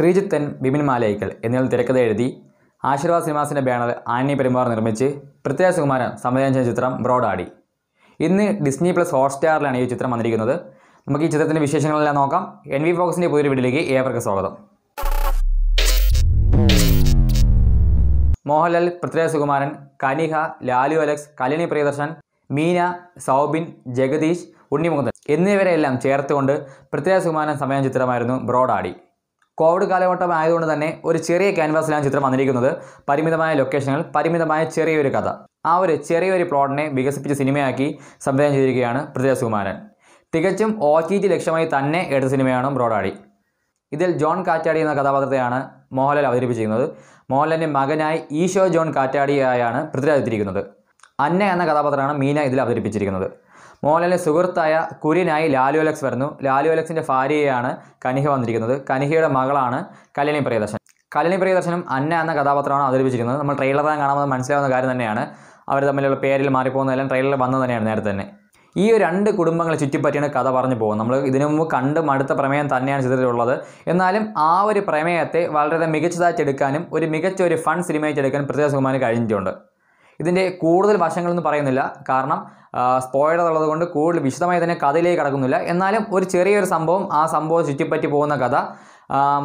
ശ്രീജിത്തൻ ബിമിൻ മാലയിക്കൽ എന്നിവർ തിരക്കഥ എഴുതി ആശീർവാദ് സിനിമാസിൻ്റെ ബാനർ ആനി പെരുമാർ നിർമ്മിച്ച് പൃഥ്വിരാജ് സുകുമാരൻ സംവിധാനം ചെയ്ത ചിത്രം ബ്രോഡാടി ഇന്ന് ഡിസ്നി പ്ലസ് ഹോട്ട്സ്റ്റാറിലാണ് ഈ ചിത്രം വന്നിരിക്കുന്നത് നമുക്ക് ഈ ചിത്രത്തിൻ്റെ വിശേഷങ്ങളെല്ലാം നോക്കാം എൻ വി ഫോക്സിൻ്റെ പുതിയൊരു വീട്ടിലേക്ക് ഏവർക്ക് സ്വാഗതം മോഹൻലാൽ പൃഥ്വിരാജ് സുകുമാരൻ കനിഹ ലാലു അലക്സ് കല്യാണി പ്രിയദർശൻ മീന സൗബിൻ ജഗദീഷ് ഉണ്ണിമുകുന്ദൻ എന്നിവരെല്ലാം ചേർത്തുകൊണ്ട് പൃഥ്വിരാജ് സുകുമാരൻ സമയം ചിത്രമായിരുന്നു ബ്രോഡാടി കോവിഡ് കാലഘട്ടം ആയതുകൊണ്ട് തന്നെ ഒരു ചെറിയ ക്യാൻവാസിലാണ് ചിത്രം വന്നിരിക്കുന്നത് പരിമിതമായ ലൊക്കേഷനുകൾ പരിമിതമായ ചെറിയൊരു കഥ ആ ഒരു ചെറിയൊരു പ്ലോട്ടിനെ വികസിപ്പിച്ച സിനിമയാക്കി സംവിധാനം ചെയ്തിരിക്കുകയാണ് പൃഥ്വിരാജ് കുമാരൻ തികച്ചും ഒ ടി ടി ലക്ഷ്യമായി തന്നെ എടുത്ത സിനിമയാണ് ബ്രോഡാടി ഇതിൽ ജോൺ കാറ്റാടി എന്ന കഥാപാത്രത്തെയാണ് മോഹൻലാൽ അവതരിപ്പിച്ചിരിക്കുന്നത് മോഹൻലാലിൻ്റെ മകനായി ഈശോ ജോൺ കാറ്റാടിയായാണ് പൃഥ്വിരാജ് എത്തിയിരിക്കുന്നത് അന്ന എന്ന കഥാപാത്രമാണ് മീന ഇതിൽ അവതരിപ്പിച്ചിരിക്കുന്നത് മോഹൻലാലിൻ്റെ സുഹൃത്തായ കുരിനായി ലാലു അലക്സ് വരുന്നു ലാലു അലക്സിൻ്റെ ഭാര്യയാണ് കനിഹ വന്നിരിക്കുന്നത് കനിഹയുടെ മകളാണ് കല്യാണി പ്രിയദർശൻ കല്യാണി പ്രിയദർശനും അന്ന എന്ന കഥാപാത്രമാണ് അവതരിപ്പിച്ചിരിക്കുന്നത് നമ്മൾ ട്രെയിലർ തന്നെ കാണാമെന്ന് മനസ്സിലാവുന്ന കാര്യം തന്നെയാണ് അവർ തമ്മിലുള്ള പേരിൽ മാറിപ്പോകുന്നതെല്ലാം ട്രെയിലറിൽ വന്നത് തന്നെയാണ് നേരത്തെ തന്നെ ഈ രണ്ട് കുടുംബങ്ങളെ ചുറ്റിപ്പറ്റിയാണ് കഥ പറഞ്ഞു പോകും നമ്മൾ ഇതിനു മുമ്പ് കണ്ടും മടുത്ത പ്രമേയം തന്നെയാണ് ചിത്രത്തിലുള്ളത് എന്നാലും ആ ഒരു പ്രമേയത്തെ വളരെ മികച്ചതായിട്ട് എടുക്കാനും ഒരു മികച്ച ഒരു ഫൺ സിനിമയായിട്ട് എടുക്കാനും പ്രത്യേക സുകുമാരൻ കഴിഞ്ഞിട്ടുണ്ട് ഇതിൻ്റെ കൂടുതൽ വശങ്ങളൊന്നും പറയുന്നില്ല കാരണം സ്പോയിലർ ഉള്ളതുകൊണ്ട് കൂടുതൽ വിശദമായി തന്നെ കഥയിലേക്ക് കടക്കുന്നില്ല എന്നാലും ഒരു ചെറിയൊരു സംഭവം ആ സംഭവം ചുറ്റിപ്പറ്റി പോകുന്ന കഥ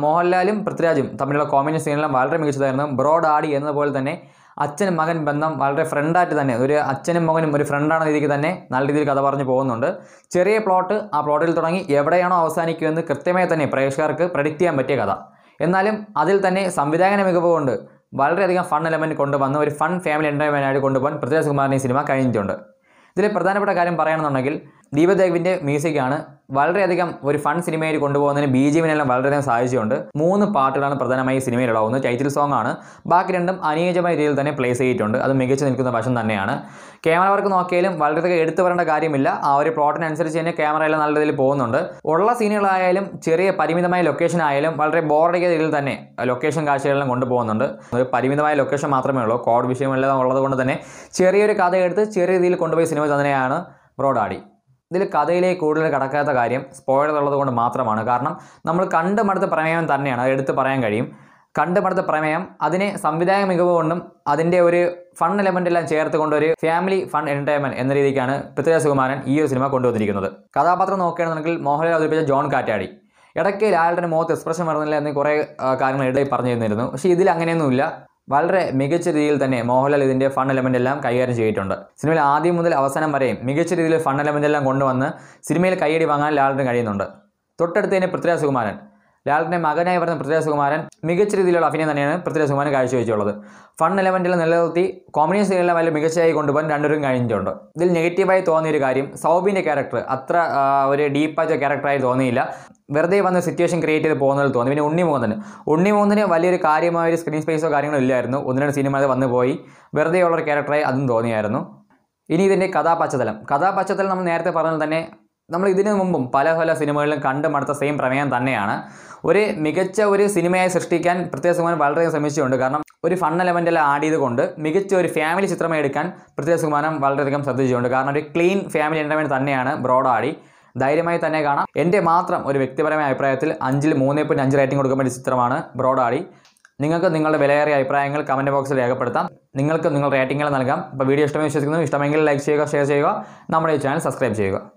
മോഹൻലാലും പൃഥ്വിരാജും തമ്മിലുള്ള കോമഡി സീനെല്ലാം വളരെ മികച്ചതായിരുന്നു ബ്രോഡ് ആടി എന്നതുപോലെ തന്നെ അച്ഛൻ മകൻ ബന്ധം വളരെ ഫ്രണ്ടായിട്ട് തന്നെ ഒരു അച്ഛനും മകനും ഒരു ഫ്രണ്ടാണെന്ന രീതിക്ക് തന്നെ നല്ല രീതിയിൽ കഥ പറഞ്ഞു പോകുന്നുണ്ട് ചെറിയ പ്ലോട്ട് ആ പ്ലോട്ടിൽ തുടങ്ങി എവിടെയാണോ അവസാനിക്കുമെന്ന് കൃത്യമായി തന്നെ പ്രേക്ഷകർക്ക് പ്രഡിക്റ്റ് ചെയ്യാൻ പറ്റിയ കഥ എന്നാലും അതിൽ തന്നെ സംവിധായകന മികവ് കൊണ്ട് വളരെയധികം ഫൺ എലമെൻറ്റ് കൊണ്ടുവന്ന് ഒരു ഫൺ ഫാമിലി എൻ്റർടൈൻമെൻറ്റായിട്ട് കൊണ്ടുപോകാൻ പൃഥ്വിരാജ് കുമാറിൻ്റെ ഈ സിനിമ കഴിഞ്ഞിട്ടുണ്ട് ഇതിൽ പ്രധാനപ്പെട്ട കാര്യം പറയുകയാണെന്നുണ്ടെങ്കിൽ ദീപദേവിൻ്റെ ആണ് വളരെയധികം ഒരു ഫൺ സിനിമയിൽ കൊണ്ടുപോകുന്നതിന് ബി ജി വിനെല്ലാം വളരെയധികം സഹായിച്ചുകൊണ്ട് മൂന്ന് പാട്ടുകളാണ് പ്രധാനമായി സിനിമയിലുള്ളതെന്ന് ടൈറ്റിൽ സോങ് ആണ് ബാക്കി രണ്ടും അനുയോജ്യമായ രീതിയിൽ തന്നെ പ്ലേസ് ചെയ്തിട്ടുണ്ട് അത് മികച്ചു നിൽക്കുന്ന വശം തന്നെയാണ് ക്യാമറ വർക്ക് നോക്കിയാലും വളരെയധികം എടുത്തു വരേണ്ട കാര്യമില്ല ആ ഒരു പ്ലോട്ടിനനുസരിച്ച് തന്നെ ക്യാമറ എല്ലാം നല്ല രീതിയിൽ പോകുന്നുണ്ട് ഉള്ള സീനുകളായാലും ചെറിയ പരിമിതമായ ലൊക്കേഷൻ ആയാലും വളരെ ബോറടിക്കുന്ന രീതിയിൽ തന്നെ ലൊക്കേഷൻ കാഴ്ചകളെല്ലാം കൊണ്ടുപോകുന്നുണ്ട് ഒരു പരിമിതമായ ലൊക്കേഷൻ മാത്രമേ ഉള്ളൂ കോഡ് വിഷയമെല്ലാം ഉള്ളത് കൊണ്ട് തന്നെ ചെറിയൊരു കഥ എടുത്ത് ചെറിയ രീതിയിൽ കൊണ്ടുപോയി സിനിമ തന്നെയാണ് ബ്രോഡാടി ഇതിൽ കഥയിലേക്ക് കൂടുതൽ കടക്കാത്ത കാര്യം സ്പോയിലർ ഉള്ളത് കൊണ്ട് മാത്രമാണ് കാരണം നമ്മൾ കണ്ട് മടുത്ത പ്രമേയം തന്നെയാണ് അത് എടുത്ത് പറയാൻ കഴിയും കണ്ട് മടുത്ത പ്രമേയം അതിനെ സംവിധായക മികവ് കൊണ്ടും അതിൻ്റെ ഒരു ഫൺ എലമെൻ്റ് എല്ലാം ചേർത്ത് കൊണ്ടൊരു ഫാമിലി ഫൺ എൻ്റർടൈൻമെൻറ്റ് എന്ന രീതിക്കാണ് പൃഥ്വിരാജ് സുകുമാരൻ ഈ ഒരു സിനിമ കൊണ്ടുവന്നിരിക്കുന്നത് കഥാപാത്രം നോക്കുകയാണെന്നുണ്ടെങ്കിൽ മോഹൻലാൽ അവതരിപ്പിച്ച ജോൺ കാറ്റാടി ഇടയ്ക്ക് ലാലിൻ്റെ മുഖത്ത് എക്സ്പ്രഷൻ വരുന്നില്ല എന്നീ കുറേ കാര്യങ്ങൾ ഇടയിൽ പറഞ്ഞു പക്ഷേ ഇതിൽ അങ്ങനെയൊന്നുമില്ല വളരെ മികച്ച രീതിയിൽ തന്നെ മോഹൻലാൽ ഇതിൻ്റെ ഫൺ എലമെൻ്റ് എല്ലാം കൈകാര്യം ചെയ്തിട്ടുണ്ട് സിനിമയിൽ ആദ്യം മുതൽ അവസാനം വരെയും മികച്ച രീതിയിൽ ഫൺ എലമെൻ്റ് എല്ലാം കൊണ്ടുവന്ന് സിനിമയിൽ കൈയടി വാങ്ങാൻ ലാലിന് കഴിയുന്നുണ്ട് തൊട്ടടുത്ത് തന്നെ പൃഥ്വിരാജ് സുകുമാരൻ ലാലിൻ്റെ മകനായി പറഞ്ഞ പൃഥ്വിരാജ് കുമാരൻ മികച്ച രീതിയിലുള്ള അഭിനയം തന്നെയാണ് പൃഥ്വിരാജ് കുമാരൻ കാഴ്ചവെച്ചുള്ളത് ഫൺ എലമെൻറ്റിൽ നിലനിർത്തി കോമഡി എല്ലാം വലിയ മികച്ചതായി കൊണ്ടുപോകാൻ രണ്ടുപേരും കഴിഞ്ഞിട്ടുണ്ട് ഇതിൽ നെഗറ്റീവായി തോന്നിയൊരു കാര്യം സൗബിൻ്റെ ക്യാരക്ടർ അത്ര ഒരു ഡീപ്പായ ക്യാരക്ടറായി തോന്നിയില്ല വെറുതെ വന്ന സിറ്റുവേഷൻ ക്രിയേറ്റ് ചെയ്ത് പോകുന്നതിൽ തോന്നി പിന്നെ ഉണ്ണി ഉണ്ണിമൂന്നിന് വലിയൊരു കാര്യമായ ഒരു സ്ക്രീൻ സ്പേസോ കാര്യങ്ങളോ ഇല്ലായിരുന്നു ഒന്ന് രണ്ട് സിനിമയിൽ വന്നു പോയി വെറുതെ ഉള്ളൊരു ക്യാരക്ടറായി അതും തോന്നിയായിരുന്നു ഇനി ഇതിൻ്റെ കഥാപശ്ചാത്തലം കഥാപശ്ചാത്തലം നമ്മൾ നേരത്തെ പറഞ്ഞാൽ തന്നെ നമ്മൾ ഇതിനു മുമ്പും പല പല സിനിമകളിലും കണ്ടു മടുത്ത സെയിം പ്രമേയം തന്നെയാണ് ഒരു മികച്ച ഒരു സിനിമയായി സൃഷ്ടിക്കാൻ പ്രത്യേകസുകുമാരൻ വളരെയധികം ശ്രമിച്ചിട്ടുണ്ട് കാരണം ഒരു ഫൺ എലമെൻറ്റെല്ലാം ആഡ് ചെയ്തുകൊണ്ട് മികച്ച ഒരു ഫാമിലി ചിത്രമായി എടുക്കാൻ സുമാനം വളരെയധികം ശ്രദ്ധിച്ചിട്ടുണ്ട് കാരണം ഒരു ക്ലീൻ ഫാമിലി എൻ്റർമെൻ്റ് തന്നെയാണ് ആടി ധൈര്യമായി തന്നെ കാണാം എൻ്റെ മാത്രം ഒരു വ്യക്തിപരമായ അഭിപ്രായത്തിൽ അഞ്ചിൽ മൂന്ന് പോയിൻറ്റ് അഞ്ച് റേറ്റിംഗ് കൊടുക്കുന്ന ഒരു ചിത്രമാണ് ആടി നിങ്ങൾക്ക് നിങ്ങളുടെ വിലയേറിയ അഭിപ്രായങ്ങൾ കമൻറ്റ് ബോക്സിൽ രേഖപ്പെടുത്താം നിങ്ങൾക്ക് നിങ്ങൾ റേറ്റിംഗുകൾ നൽകാം അപ്പോൾ വീഡിയോ ഇഷ്ടമായി വിശ്വസിക്കുന്നു ഇഷ്ടമെങ്കിൽ ലൈക്ക് ചെയ്യുക ഷെയർ ചെയ്യുക നമ്മുടെ ചാനൽ സബ്സ്ക്രൈബ് ചെയ്യുക